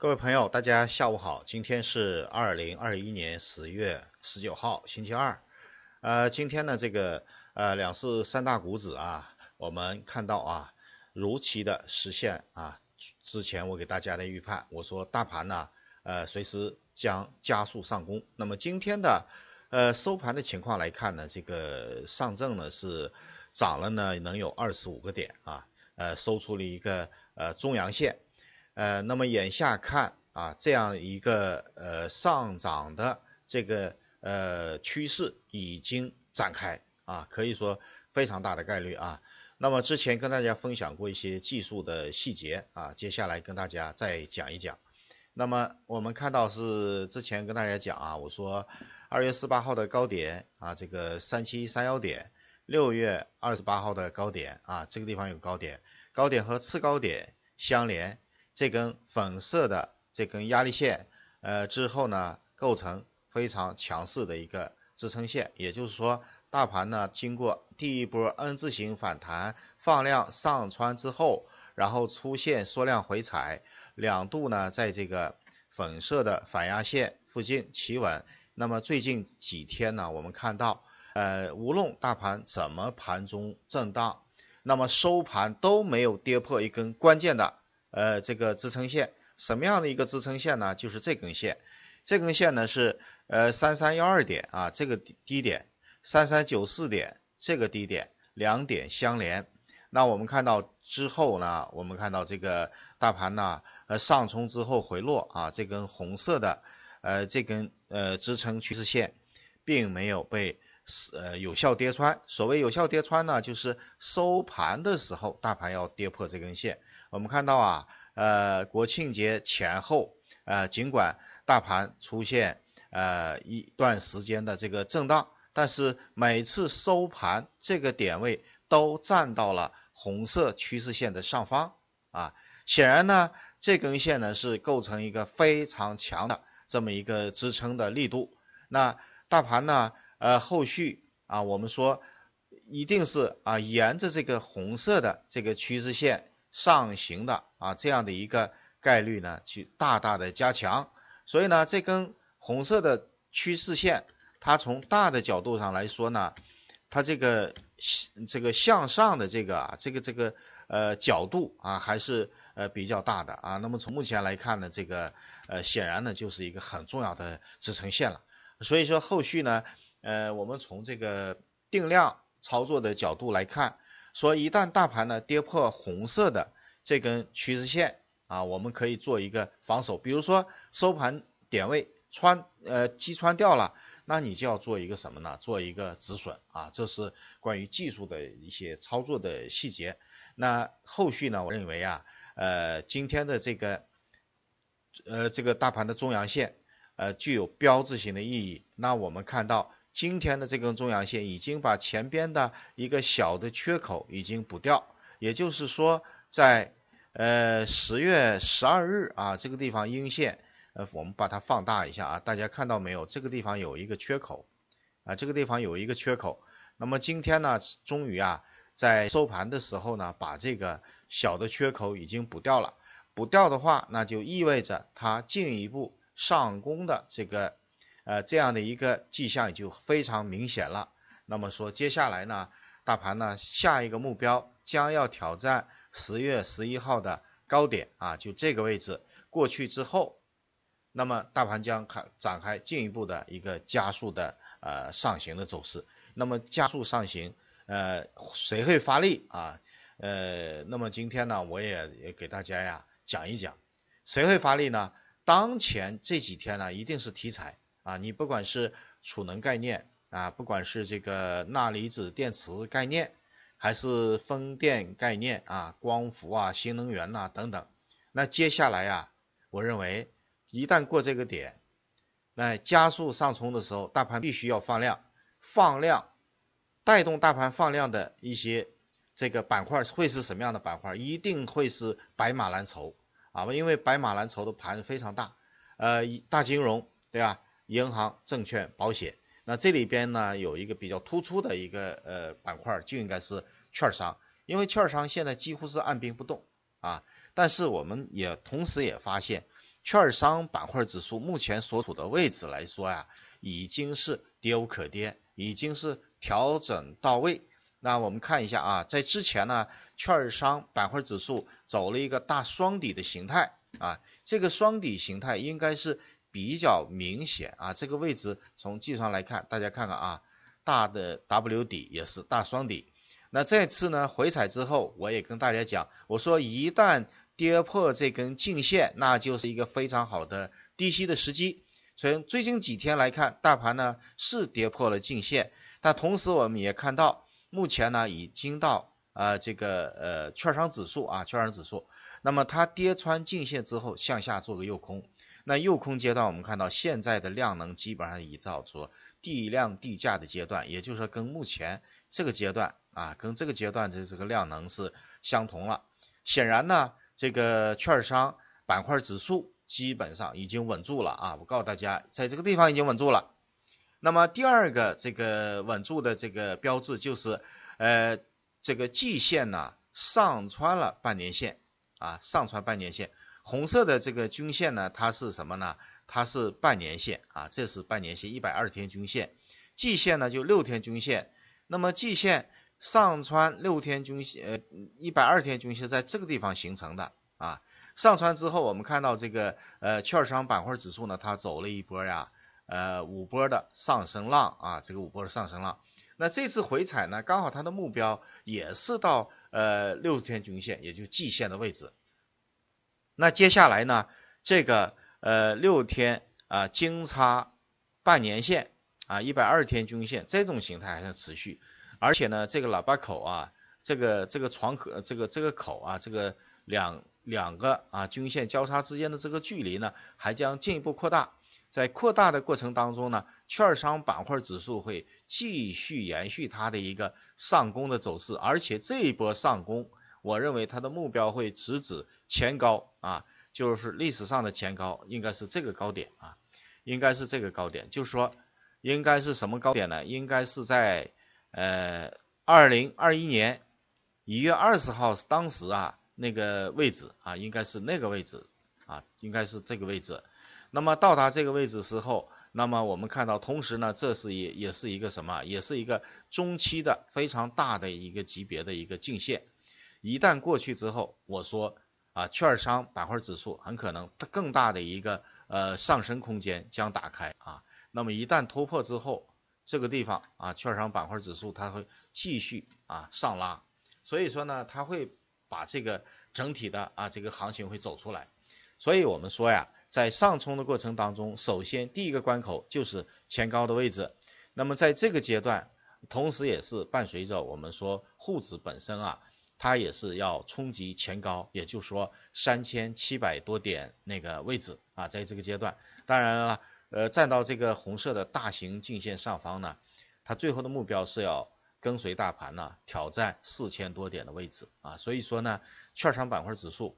各位朋友，大家下午好。今天是二零二一年十月十九号，星期二。呃，今天呢，这个呃，两市三大股指啊，我们看到啊，如期的实现啊，之前我给大家的预判，我说大盘呢，呃，随时将加速上攻。那么今天的呃收盘的情况来看呢，这个上证呢是涨了呢，能有二十五个点啊，呃，收出了一个呃中阳线。呃，那么眼下看啊，这样一个呃上涨的这个呃趋势已经展开啊，可以说非常大的概率啊。那么之前跟大家分享过一些技术的细节啊，接下来跟大家再讲一讲。那么我们看到是之前跟大家讲啊，我说二月十八号的高点啊，这个三七三幺点，六月二十八号的高点啊，这个地方有高点，高点和次高点相连。这根粉色的这根压力线，呃之后呢构成非常强势的一个支撑线，也就是说大盘呢经过第一波 N 字形反弹放量上穿之后，然后出现缩量回踩，两度呢在这个粉色的反压线附近企稳。那么最近几天呢，我们看到，呃无论大盘怎么盘中震荡，那么收盘都没有跌破一根关键的。呃，这个支撑线什么样的一个支撑线呢？就是这根线，这根线呢是呃三三幺二点啊，这个低低点，三三九四点这个低点，两点相连。那我们看到之后呢，我们看到这个大盘呢上冲之后回落啊，这根红色的呃这根呃支撑趋势线并没有被呃有效跌穿。所谓有效跌穿呢，就是收盘的时候大盘要跌破这根线。我们看到啊，呃，国庆节前后，呃，尽管大盘出现呃一段时间的这个震荡，但是每次收盘这个点位都站到了红色趋势线的上方，啊，显然呢，这根线呢是构成一个非常强的这么一个支撑的力度。那大盘呢，呃，后续啊，我们说一定是啊，沿着这个红色的这个趋势线。上行的啊，这样的一个概率呢，去大大的加强。所以呢，这根红色的趋势线，它从大的角度上来说呢，它这个这个向上的这个啊，这个这个呃角度啊，还是呃比较大的啊。那么从目前来看呢，这个呃显然呢就是一个很重要的支撑线了。所以说，后续呢，呃，我们从这个定量操作的角度来看。说一旦大盘呢跌破红色的这根趋势线啊，我们可以做一个防守。比如说收盘点位穿呃击穿掉了，那你就要做一个什么呢？做一个止损啊，这是关于技术的一些操作的细节。那后续呢，我认为啊，呃今天的这个呃这个大盘的中阳线呃具有标志性的意义。那我们看到。今天的这根中阳线已经把前边的一个小的缺口已经补掉，也就是说，在呃十月十二日啊这个地方阴线，呃我们把它放大一下啊，大家看到没有？这个地方有一个缺口啊，这个地方有一个缺口。那么今天呢，终于啊在收盘的时候呢，把这个小的缺口已经补掉了。补掉的话，那就意味着它进一步上攻的这个。呃，这样的一个迹象就非常明显了。那么说，接下来呢，大盘呢下一个目标将要挑战十月十一号的高点啊，就这个位置过去之后，那么大盘将开展开进一步的一个加速的呃上行的走势。那么加速上行，呃，谁会发力啊？呃，那么今天呢，我也给大家呀讲一讲谁会发力呢？当前这几天呢，一定是题材。啊，你不管是储能概念啊，不管是这个钠离子电池概念，还是风电概念啊，光伏啊，新能源呐等等，那接下来啊，我认为一旦过这个点，那加速上冲的时候，大盘必须要放量，放量带动大盘放量的一些这个板块会是什么样的板块？一定会是白马蓝筹啊，因为白马蓝筹的盘非常大，呃，大金融，对吧？银行、证券、保险，那这里边呢有一个比较突出的一个呃板块，就应该是券商，因为券商现在几乎是按兵不动啊。但是我们也同时也发现，券商板块指数目前所处的位置来说呀，已经是跌无可跌，已经是调整到位。那我们看一下啊，在之前呢，券商板块指数走了一个大双底的形态啊，这个双底形态应该是。比较明显啊，这个位置从计算来看，大家看看啊，大的 W 底也是大双底。那这次呢，回踩之后，我也跟大家讲，我说一旦跌破这根颈线，那就是一个非常好的低吸的时机。从最近几天来看，大盘呢是跌破了颈线，但同时我们也看到，目前呢已经到呃这个呃券商指数啊券商指数，那么它跌穿颈线之后向下做个诱空。那右空阶段，我们看到现在的量能基本上已到做地量地价的阶段，也就是说跟目前这个阶段啊，跟这个阶段的这个量能是相同了。显然呢，这个券商板块指数基本上已经稳住了啊！我告诉大家，在这个地方已经稳住了。那么第二个这个稳住的这个标志就是，呃，这个季线呢上穿了半年线啊，上穿半年线。红色的这个均线呢，它是什么呢？它是半年线啊，这是半年线，一百二十天均线。季线呢就六天均线。那么季线上穿六天均线，呃，一百二十天均线在这个地方形成的啊。上穿之后，我们看到这个呃券商板块指数呢，它走了一波呀，呃五波的上升浪啊，这个五波的上升浪。那这次回踩呢，刚好它的目标也是到呃六十天均线，也就季线的位置。那接下来呢？这个呃六天啊，金叉半年线啊，一百二天均线这种形态还在持续，而且呢，这个喇叭口啊，这个这个床口，这个这个口啊，这个两两个啊均线交叉之间的这个距离呢，还将进一步扩大。在扩大的过程当中呢，券商板块指数会继续延续它的一个上攻的走势，而且这一波上攻。我认为它的目标会直指前高啊，就是历史上的前高，应该是这个高点啊，应该是这个高点。就是说，应该是什么高点呢？应该是在呃二零二一年一月二十号，当时啊那个位置啊，应该是那个位置啊，应该是这个位置。那么到达这个位置时候，那么我们看到，同时呢，这是也也是一个什么？也是一个中期的非常大的一个级别的一个进线。一旦过去之后，我说啊，券商板块指数很可能更大的一个呃上升空间将打开啊。那么一旦突破之后，这个地方啊，券商板块指数它会继续啊上拉，所以说呢，它会把这个整体的啊这个行情会走出来。所以我们说呀，在上冲的过程当中，首先第一个关口就是前高的位置。那么在这个阶段，同时也是伴随着我们说沪指本身啊。它也是要冲击前高，也就是说三千七百多点那个位置啊，在这个阶段，当然了，呃，站到这个红色的大型颈线上方呢，它最后的目标是要跟随大盘呢，挑战四千多点的位置啊，所以说呢，券商板块指数，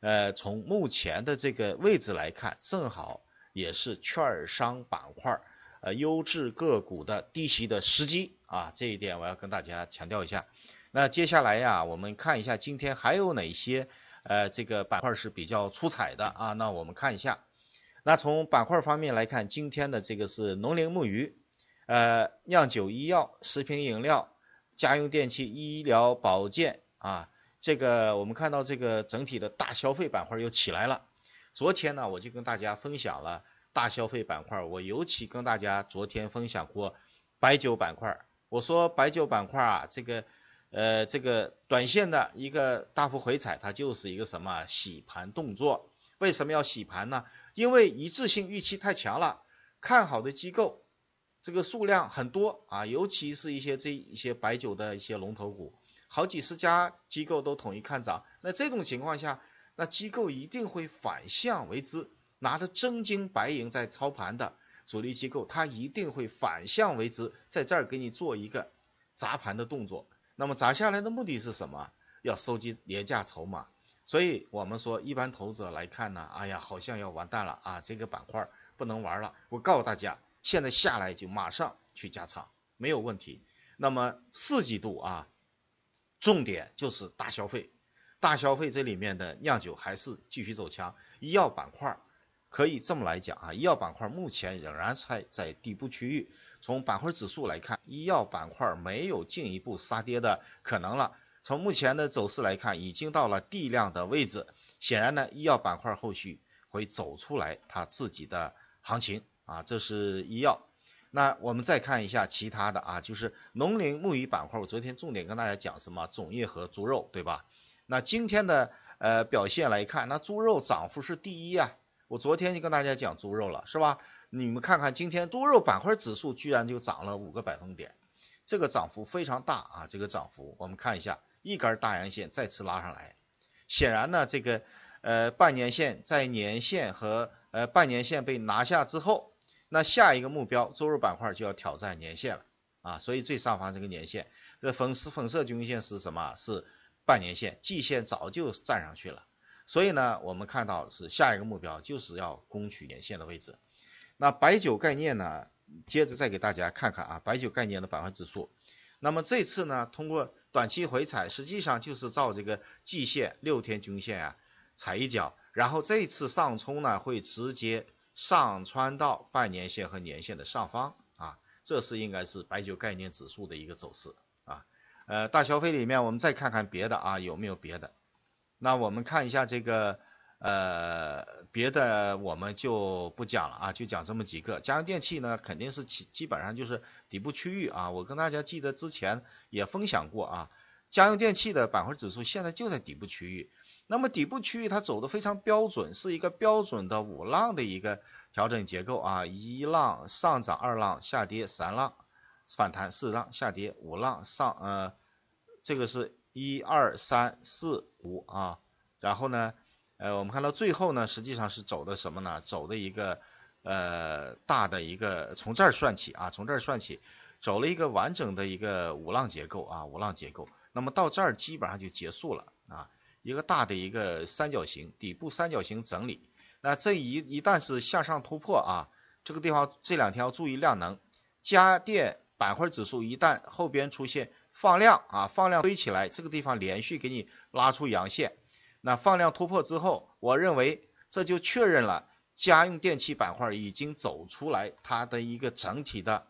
呃，从目前的这个位置来看，正好也是券商板块呃优质个股的低吸的时机啊，这一点我要跟大家强调一下。那接下来呀，我们看一下今天还有哪些呃这个板块是比较出彩的啊？那我们看一下，那从板块方面来看，今天的这个是农林牧渔，呃，酿酒、医药、食品饮料、家用电器、医疗保健啊，这个我们看到这个整体的大消费板块又起来了。昨天呢，我就跟大家分享了大消费板块，我尤其跟大家昨天分享过白酒板块，我说白酒板块啊，这个。呃，这个短线的一个大幅回踩，它就是一个什么洗盘动作？为什么要洗盘呢？因为一致性预期太强了，看好的机构这个数量很多啊，尤其是一些这一些白酒的一些龙头股，好几十家机构都统一看涨，那这种情况下，那机构一定会反向为之，拿着真金白银在操盘的主力机构，他一定会反向为之，在这儿给你做一个砸盘的动作。那么砸下来的目的是什么？要收集廉价筹码。所以，我们说一般投资者来看呢，哎呀，好像要完蛋了啊，这个板块不能玩了。我告诉大家，现在下来就马上去加仓，没有问题。那么四季度啊，重点就是大消费，大消费这里面的酿酒还是继续走强，医药板块。可以这么来讲啊，医药板块目前仍然在在底部区域。从板块指数来看，医药板块没有进一步杀跌的可能了。从目前的走势来看，已经到了地量的位置。显然呢，医药板块后续会走出来它自己的行情啊。这是医药。那我们再看一下其他的啊，就是农林牧渔板块。我昨天重点跟大家讲什么，种业和猪肉，对吧？那今天的呃表现来看，那猪肉涨幅是第一啊。我昨天就跟大家讲猪肉了，是吧？你们看看今天猪肉板块指数居然就涨了五个百分点，这个涨幅非常大啊！这个涨幅我们看一下，一根大阳线再次拉上来，显然呢，这个呃半年线在年线和呃半年线被拿下之后，那下一个目标猪肉板块就要挑战年线了啊！所以最上方这个年线，这粉丝粉色均线是什么？是半年线，季线早就站上去了。所以呢，我们看到是下一个目标就是要攻取年线的位置。那白酒概念呢，接着再给大家看看啊，白酒概念的板块指数。那么这次呢，通过短期回踩，实际上就是照这个季线、六天均线啊踩一脚，然后这次上冲呢会直接上穿到半年线和年线的上方啊，这是应该是白酒概念指数的一个走势啊。呃，大消费里面我们再看看别的啊，有没有别的？那我们看一下这个，呃，别的我们就不讲了啊，就讲这么几个。家用电器呢，肯定是基基本上就是底部区域啊。我跟大家记得之前也分享过啊，家用电器的板块指数现在就在底部区域。那么底部区域它走的非常标准，是一个标准的五浪的一个调整结构啊。一浪上涨，二浪下跌，三浪反弹，四浪下跌，五浪上，呃，这个是。一二三四五啊，然后呢，呃，我们看到最后呢，实际上是走的什么呢？走的一个呃大的一个，从这儿算起啊，从这儿算起，走了一个完整的一个五浪结构啊，五浪结构。那么到这儿基本上就结束了啊，一个大的一个三角形底部三角形整理。那这一一旦是向上突破啊，这个地方这两天要注意量能，家电板块指数一旦后边出现。放量啊，放量堆起来，这个地方连续给你拉出阳线，那放量突破之后，我认为这就确认了家用电器板块已经走出来，它的一个整体的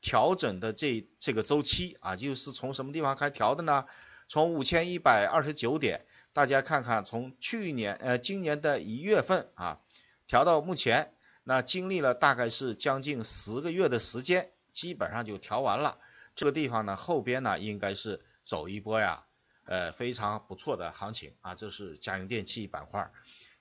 调整的这这个周期啊，就是从什么地方开调的呢？从五千一百二十九点，大家看看从去年呃今年的一月份啊，调到目前，那经历了大概是将近十个月的时间，基本上就调完了。这个地方呢，后边呢应该是走一波呀，呃，非常不错的行情啊，这是家用电器板块。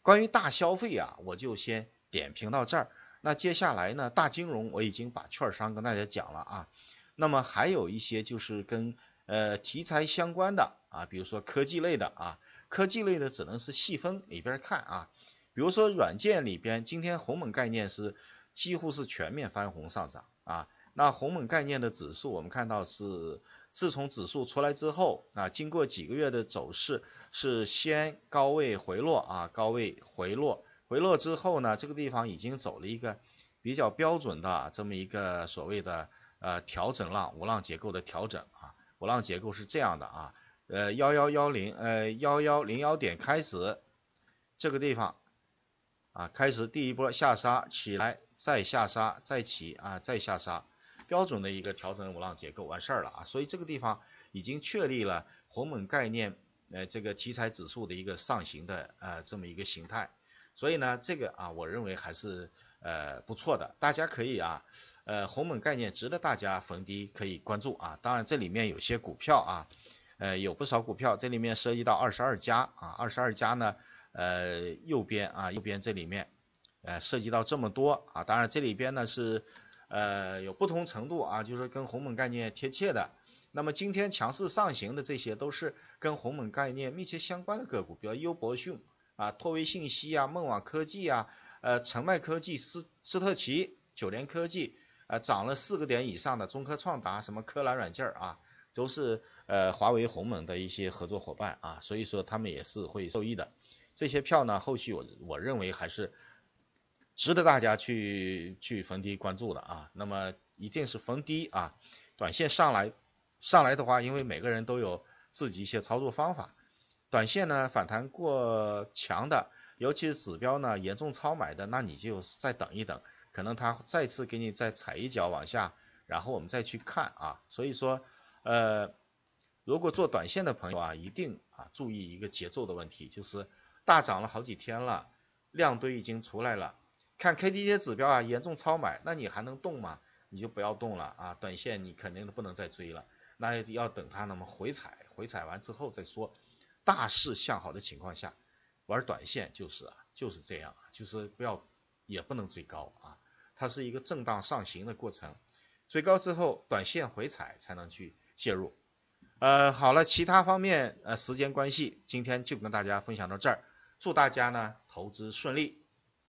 关于大消费啊，我就先点评到这儿。那接下来呢，大金融我已经把券商跟大家讲了啊，那么还有一些就是跟呃题材相关的啊，比如说科技类的啊，科技类的只能是细分里边看啊，比如说软件里边，今天鸿蒙概念是几乎是全面翻红上涨啊。那鸿蒙概念的指数，我们看到是自从指数出来之后啊，经过几个月的走势，是先高位回落啊，高位回落，回落之后呢，这个地方已经走了一个比较标准的这么一个所谓的呃调整浪五浪结构的调整啊，五浪结构是这样的啊，呃幺幺幺零呃幺幺零幺点开始这个地方啊开始第一波下杀起来，再下杀再起啊再下杀。标准的一个调整五浪结构完事儿了啊，所以这个地方已经确立了鸿蒙概念呃这个题材指数的一个上行的呃这么一个形态，所以呢这个啊我认为还是呃不错的，大家可以啊呃鸿蒙概念值得大家逢低可以关注啊，当然这里面有些股票啊呃有不少股票，这里面涉及到二十二家啊二十二家呢呃右边啊右边这里面呃涉及到这么多啊，当然这里边呢是。呃，有不同程度啊，就是跟鸿蒙概念贴切的。那么今天强势上行的这些都是跟鸿蒙概念密切相关的个股，比如优博讯啊、拓维信息啊、梦网科技啊、呃、澄迈科技、斯斯特奇、九联科技啊，涨了四个点以上的。中科创达、什么科兰软件儿啊，都是呃华为鸿蒙的一些合作伙伴啊，所以说他们也是会受益的。这些票呢，后续我我认为还是。值得大家去去逢低关注的啊，那么一定是逢低啊。短线上来上来的话，因为每个人都有自己一些操作方法。短线呢反弹过强的，尤其是指标呢严重超买的，那你就再等一等，可能它再次给你再踩一脚往下，然后我们再去看啊。所以说，呃，如果做短线的朋友啊，一定啊注意一个节奏的问题，就是大涨了好几天了，量堆已经出来了。看 KDJ 指标啊，严重超买，那你还能动吗？你就不要动了啊！短线你肯定不能再追了，那要等它那么回踩，回踩完之后再说。大势向好的情况下，玩短线就是啊，就是这样啊，就是不要也不能追高啊，它是一个震荡上行的过程，追高之后短线回踩才能去介入。呃，好了，其他方面呃时间关系，今天就跟大家分享到这儿，祝大家呢投资顺利。